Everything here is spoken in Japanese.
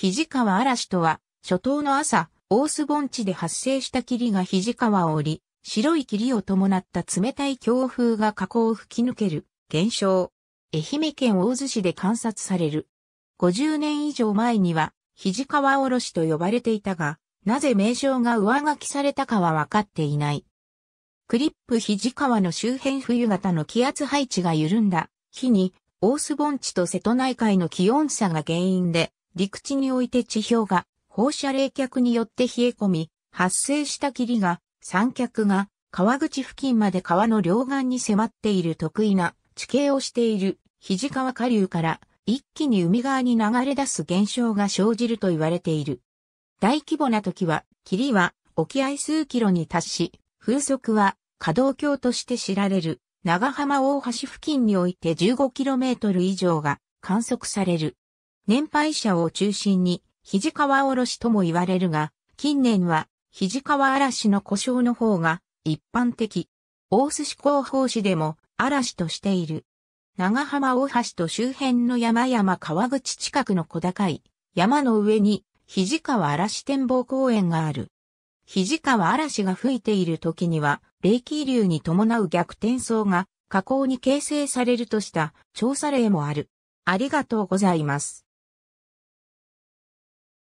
肘川嵐とは、初冬の朝、大須盆地で発生した霧が肘川を降り、白い霧を伴った冷たい強風が河口を吹き抜ける、現象。愛媛県大洲市で観察される。50年以上前には、肘川おろしと呼ばれていたが、なぜ名称が上書きされたかは分かっていない。クリップ肘川の周辺冬型の気圧配置が緩んだ日に、大須盆地と瀬戸内海の気温差が原因で、陸地において地表が放射冷却によって冷え込み、発生した霧が、三脚が川口付近まで川の両岸に迫っている得意な地形をしている肘川下流から一気に海側に流れ出す現象が生じると言われている。大規模な時は、霧は沖合数キロに達し、風速は可動橋として知られる長浜大橋付近において 15km 以上が観測される。年配者を中心に、肘川おろしとも言われるが、近年は、肘川嵐の故障の方が一般的。大須市広報市でも嵐としている。長浜大橋と周辺の山々川口近くの小高い山の上に肘川嵐展望公園がある。肘川嵐が吹いている時には、冷気流に伴う逆転層が河口に形成されるとした調査例もある。ありがとうございます。